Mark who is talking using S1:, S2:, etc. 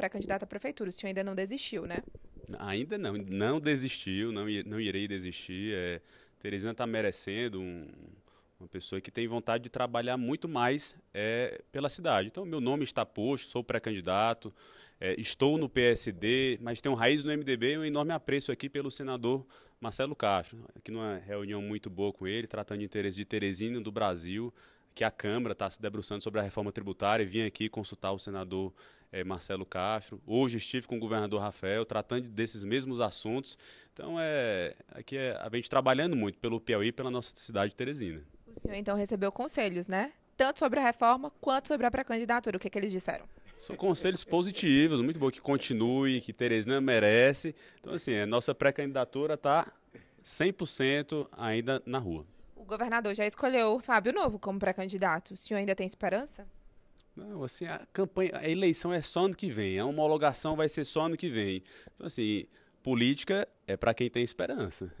S1: para candidata à prefeitura. O senhor ainda não desistiu, né?
S2: Ainda não, não desistiu, não, não irei desistir. É, Teresina está merecendo um, uma pessoa que tem vontade de trabalhar muito mais é, pela cidade. Então, meu nome está posto, sou pré-candidato, é, estou no PSD, mas tenho raiz no MDB e um enorme apreço aqui pelo senador Marcelo Castro, aqui numa reunião muito boa com ele, tratando de interesse de Teresina, do Brasil, que a Câmara está se debruçando sobre a reforma tributária e vim aqui consultar o senador é, Marcelo Castro. Hoje estive com o governador Rafael tratando desses mesmos assuntos. Então, é, aqui é, a gente trabalhando muito pelo Piauí e pela nossa cidade de Teresina.
S1: O senhor então recebeu conselhos, né? Tanto sobre a reforma quanto sobre a pré-candidatura. O que, é que eles disseram?
S2: São conselhos positivos, muito bom que continue, que Teresina merece. Então, assim, a é, nossa pré-candidatura está 100% ainda na rua
S1: o governador já escolheu o Fábio Novo como pré-candidato. O senhor ainda tem esperança?
S2: Não, assim, a campanha, a eleição é só ano que vem, a homologação vai ser só ano que vem. Então, assim, política é para quem tem esperança.